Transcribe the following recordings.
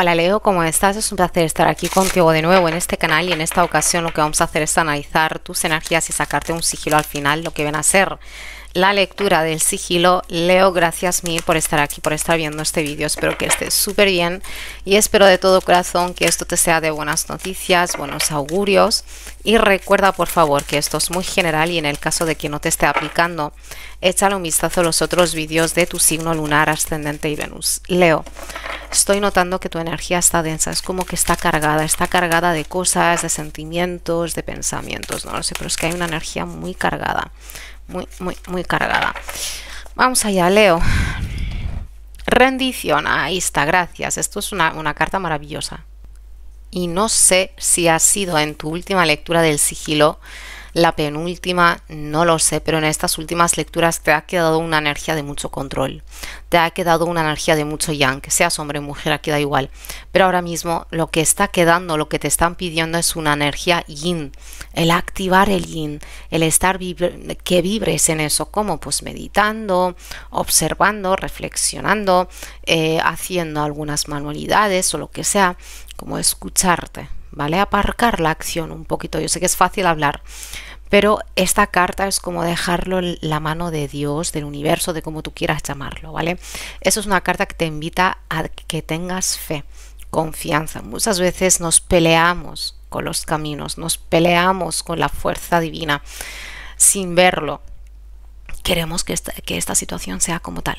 Hola Leo, ¿cómo estás? Es un placer estar aquí contigo de nuevo en este canal y en esta ocasión lo que vamos a hacer es analizar tus energías y sacarte un sigilo al final, lo que ven a ser la lectura del sigilo. Leo, gracias mil por estar aquí, por estar viendo este vídeo. Espero que estés súper bien y espero de todo corazón que esto te sea de buenas noticias, buenos augurios. Y recuerda, por favor, que esto es muy general y en el caso de que no te esté aplicando, échale un vistazo a los otros vídeos de tu signo lunar, ascendente y Venus. Leo, estoy notando que tu energía está densa, es como que está cargada, está cargada de cosas, de sentimientos, de pensamientos, no lo sé, pero es que hay una energía muy cargada muy, muy, muy cargada. Vamos allá, Leo. Rendición, ahí está, gracias. Esto es una, una carta maravillosa. Y no sé si ha sido en tu última lectura del sigilo la penúltima, no lo sé, pero en estas últimas lecturas te ha quedado una energía de mucho control, te ha quedado una energía de mucho yang, que seas hombre o mujer, aquí da igual, pero ahora mismo lo que está quedando, lo que te están pidiendo es una energía yin, el activar el yin, el estar que vibres en eso, como pues meditando, observando, reflexionando, eh, haciendo algunas manualidades o lo que sea, como escucharte, ¿vale? Aparcar la acción un poquito. Yo sé que es fácil hablar, pero esta carta es como dejarlo en la mano de Dios, del universo, de como tú quieras llamarlo, ¿vale? Eso es una carta que te invita a que tengas fe, confianza. Muchas veces nos peleamos con los caminos, nos peleamos con la fuerza divina sin verlo. Queremos que esta, que esta situación sea como tal.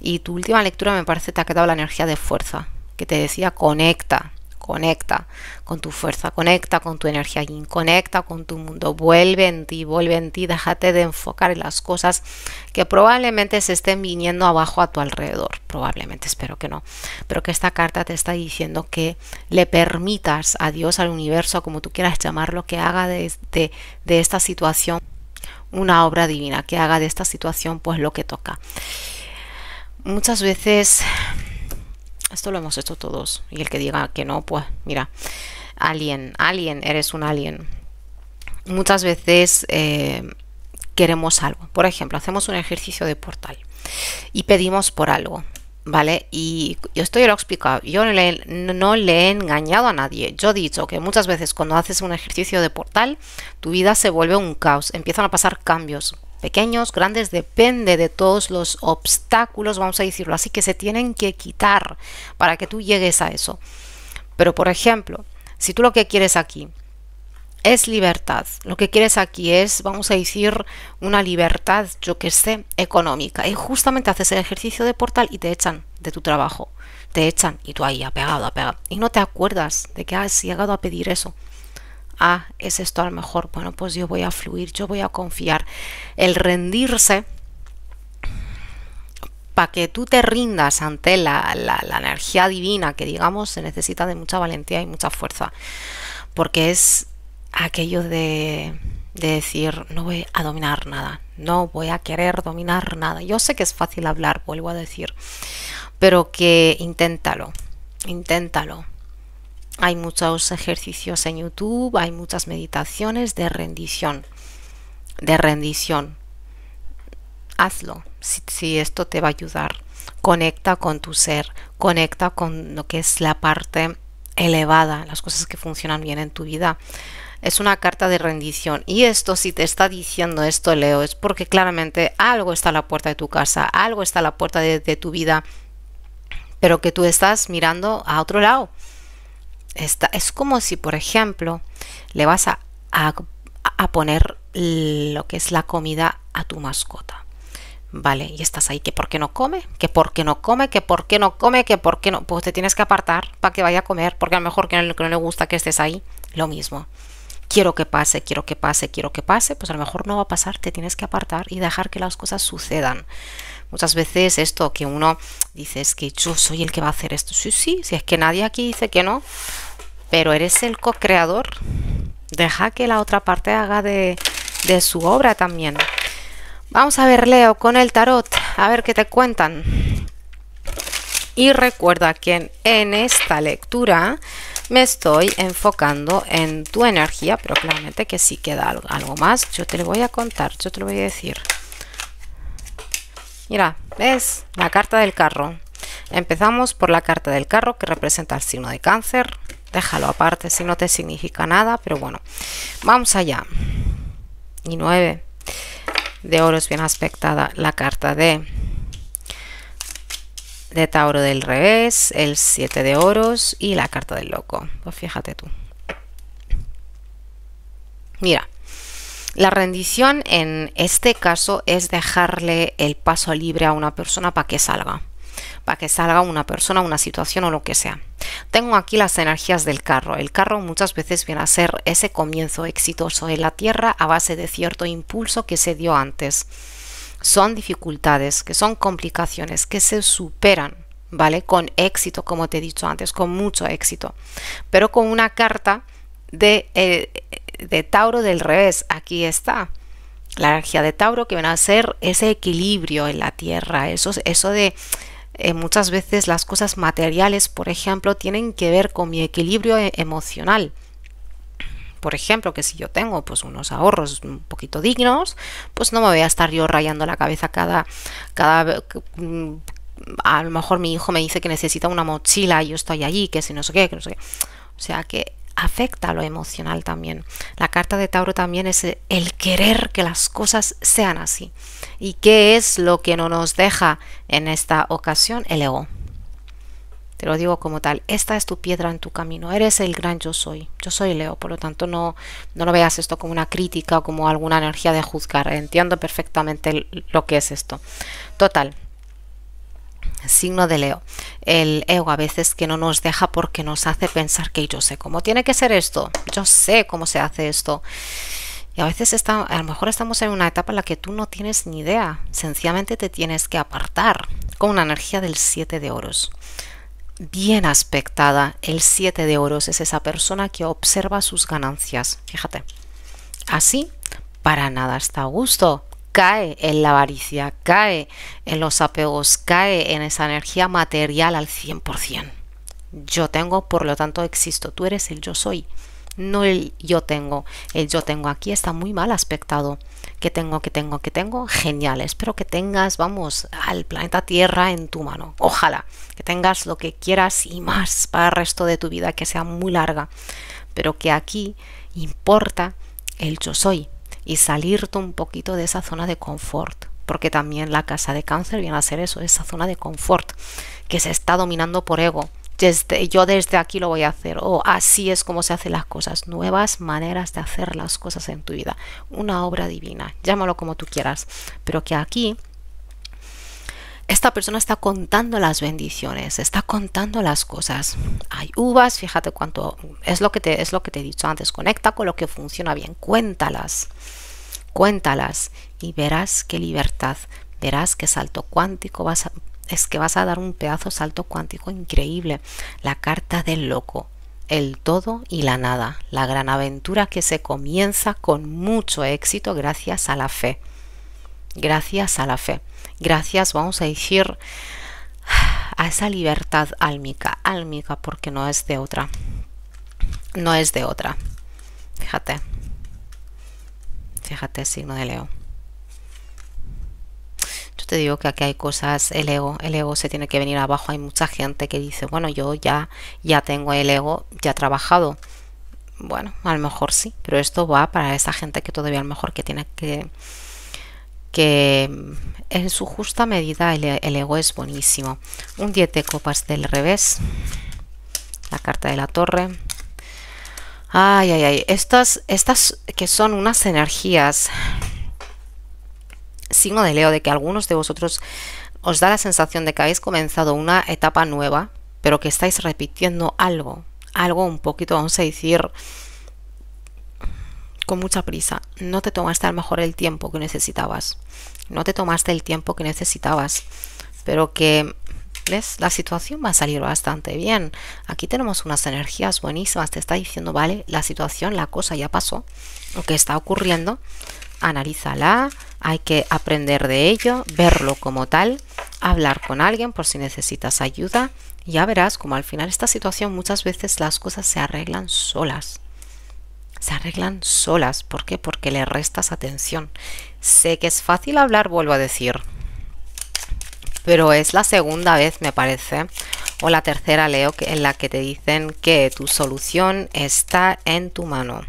Y tu última lectura me parece que te ha quedado la energía de fuerza, que te decía conecta, conecta con tu fuerza, conecta con tu energía y conecta con tu mundo, vuelve en ti, vuelve en ti, déjate de enfocar en las cosas que probablemente se estén viniendo abajo a tu alrededor, probablemente, espero que no, pero que esta carta te está diciendo que le permitas a Dios, al universo, como tú quieras llamarlo, que haga de, este, de esta situación una obra divina, que haga de esta situación pues lo que toca. Muchas veces esto lo hemos hecho todos. Y el que diga que no, pues mira, alien, alien, eres un alien. Muchas veces eh, queremos algo. Por ejemplo, hacemos un ejercicio de portal y pedimos por algo. ¿vale? Y esto ya lo he explicado, yo no le, no le, he engañado a nadie. Yo he dicho que muchas veces cuando haces un ejercicio de portal, tu vida se vuelve un caos, empiezan a pasar cambios, pequeños, grandes, depende de todos los obstáculos, vamos a decirlo así, que se tienen que quitar para que tú llegues a eso. Pero, por ejemplo, si tú lo que quieres aquí es libertad. Lo que quieres aquí es, vamos a decir, una libertad, yo que sé, económica. Y justamente haces el ejercicio de portal y te echan de tu trabajo. Te echan y tú ahí apegado, apegado. Y no te acuerdas de que has llegado a pedir eso ah, es esto a lo mejor, bueno, pues yo voy a fluir, yo voy a confiar. El rendirse, para que tú te rindas ante la, la, energía divina que digamos se necesita de mucha valentía y mucha fuerza, porque es aquello de decir, no voy a dominar nada, no voy a querer dominar nada. Yo sé que es fácil hablar, vuelvo a decir, pero que inténtalo, inténtalo, hay muchos ejercicios en YouTube, hay muchas meditaciones de rendición. De rendición. Hazlo si, esto te va a ayudar. Conecta con tu ser, conecta con lo que es la parte elevada, las cosas que funcionan bien en tu vida. Es una carta de rendición. Y esto, si te está diciendo esto, Leo, es porque claramente algo está a la puerta de tu casa, algo está a la puerta de tu vida, pero que tú estás mirando a otro lado es como si, por ejemplo, le vas a, poner lo que es la comida a tu mascota. Vale, y estás ahí, que por qué no come, que por qué no come, que por qué no come, que por qué no. Pues te tienes que apartar para que vaya a comer, porque a lo mejor que no le gusta que estés ahí. Lo mismo quiero que pase, quiero que pase, quiero que pase, pues a lo mejor no va a pasar, te tienes que apartar y dejar que las cosas sucedan. Muchas veces esto que uno dice es que yo soy el que va a hacer esto. Sí, sí, si es que nadie aquí dice que no, pero eres el co-creador. Deja que la otra parte haga de, de su obra también. Vamos a ver, Leo, con el tarot, a ver qué te cuentan. Y recuerda que en esta lectura me estoy enfocando en tu energía, pero claramente que sí queda algo, más, yo te lo voy a contar, yo te lo voy a decir. Mira, ¿ves? La carta del carro. Empezamos por la carta del carro que representa el signo de cáncer. Déjalo aparte si no te significa nada, pero bueno. Vamos allá. Y 9 de oro es bien aspectada la carta de de Tauro del revés, el 7 de oros y la carta del loco. Pues fíjate tú. Mira, la rendición en este caso es dejarle el paso libre a una persona para que salga. Para que salga una persona, una situación o lo que sea. Tengo aquí las energías del carro. El carro muchas veces viene a ser ese comienzo exitoso en la tierra a base de cierto impulso que se dio antes son dificultades, que son complicaciones, que se superan, ¿vale? Con éxito, como te he dicho antes, con mucho éxito. Pero con una carta de, eh, de Tauro del revés, aquí está. La energía de Tauro que van a ser ese equilibrio en la tierra, eso, eso de eh, muchas veces las cosas materiales, por ejemplo, tienen que ver con mi equilibrio eh, emocional por ejemplo, que si yo tengo pues unos ahorros un poquito dignos, pues no me voy a estar yo rayando la cabeza cada cada mm, a lo mejor mi hijo me dice que necesita una mochila y yo estoy allí, que si no sé qué, que no sé qué. O sea que afecta lo emocional también. La carta de Tauro también es el querer que las cosas sean así. ¿Y qué es lo que no nos deja en esta ocasión? El ego. Te lo digo como tal, esta es tu piedra en tu camino, eres el gran yo soy, yo soy Leo, por lo tanto no, no lo veas esto como una crítica o como alguna energía de juzgar, entiendo perfectamente lo que es esto. Total, signo de Leo. El ego a veces que no nos deja porque nos hace pensar que yo sé cómo tiene que ser esto, yo sé cómo se hace esto. Y a veces está, a lo mejor estamos en una etapa en la que tú no tienes ni idea, sencillamente te tienes que apartar con una energía del 7 de oros bien aspectada. El 7 de oros es esa persona que observa sus ganancias. Fíjate. Así, para nada está a gusto. Cae en la avaricia, cae en los apegos, cae en esa energía material al 100%. Yo tengo, por lo tanto, existo. Tú eres el yo soy no el yo tengo. El yo tengo aquí está muy mal aspectado. Que tengo, que tengo, que tengo, genial. Espero que tengas, vamos, al planeta Tierra en tu mano. Ojalá que tengas lo que quieras y más para el resto de tu vida, que sea muy larga. Pero que aquí importa el yo soy y salirte un poquito de esa zona de confort. Porque también la casa de cáncer viene a ser eso, esa zona de confort que se está dominando por ego yo desde aquí lo voy a hacer o así es como se hacen las cosas, nuevas maneras de hacer las cosas en tu vida, una obra divina, llámalo como tú quieras, pero que aquí esta persona está contando las bendiciones, está contando las cosas. Hay uvas, fíjate cuánto es lo que te es lo que te he dicho antes, conecta con lo que funciona bien, cuéntalas. Cuéntalas y verás qué libertad, verás qué salto cuántico vas a, es que vas a dar un pedazo salto cuántico increíble. La carta del loco, el todo y la nada, la gran aventura que se comienza con mucho éxito gracias a la fe. Gracias a la fe. Gracias, vamos a decir, a esa libertad álmica, álmica porque no es de otra. No es de otra. Fíjate. Fíjate, signo de Leo te digo que aquí hay cosas, el ego, el ego se tiene que venir abajo. Hay mucha gente que dice, bueno, yo ya, ya tengo el ego, ya he trabajado. Bueno, a lo mejor sí, pero esto va para esa gente que todavía a lo mejor que tiene que, que en su justa medida el, el ego es buenísimo. Un 10 de copas del revés, la carta de la torre, Ay, ay, ay. Estas, estas que son unas energías signo de Leo, de que algunos de vosotros os da la sensación de que habéis comenzado una etapa nueva, pero que estáis repitiendo algo, algo un poquito, vamos a decir, con mucha prisa. No te tomaste a lo mejor el tiempo que necesitabas. No te tomaste el tiempo que necesitabas. Pero que, ¿ves? La situación va a salir bastante bien. Aquí tenemos unas energías buenísimas. Te está diciendo, vale, la situación, la cosa ya pasó. Lo que está ocurriendo, analízala, hay que aprender de ello, verlo como tal, hablar con alguien por si necesitas ayuda. ya verás como al final esta situación muchas veces las cosas se arreglan solas. Se arreglan solas. ¿Por qué? Porque le restas atención. Sé que es fácil hablar, vuelvo a decir. Pero es la segunda vez, me parece, o la tercera, Leo, que, en la que te dicen que tu solución está en tu mano.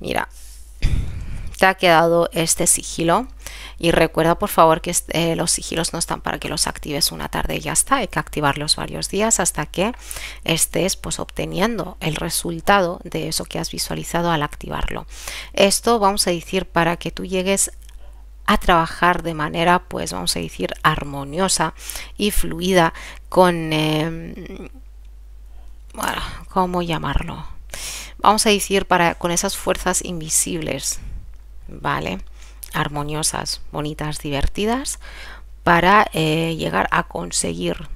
Mira, te ha quedado este sigilo. Y recuerda por favor que eh, los sigilos no están para que los actives una tarde y ya está, hay que activarlos varios días hasta que estés pues obteniendo el resultado de eso que has visualizado al activarlo. Esto vamos a decir para que tú llegues a trabajar de manera pues vamos a decir armoniosa y fluida con em, bueno, ¿cómo llamarlo? Vamos a decir para con esas fuerzas invisibles ¿vale? Armoniosas, bonitas, divertidas, para eh, llegar a conseguir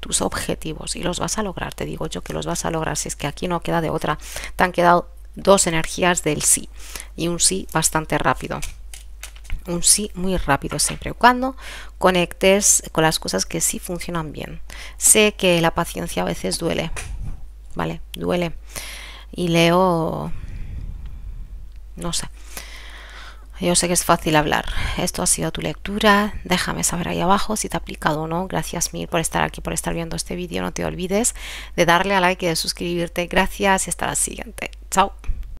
tus objetivos y los vas a lograr, te digo yo que los vas a lograr, si es que aquí no queda de otra, te han quedado dos energías del sí y un sí bastante rápido. Un sí muy rápido siempre cuando conectes con las cosas que sí funcionan bien. Sé que la paciencia a veces duele, ¿vale? Duele. Y leo, no sé, yo sé que es fácil hablar. Esto ha sido tu lectura. Déjame saber ahí abajo si te ha aplicado o no. Gracias mil por estar aquí, por estar viendo este vídeo. No te olvides de darle a like y de suscribirte. Gracias y hasta la siguiente. Chao.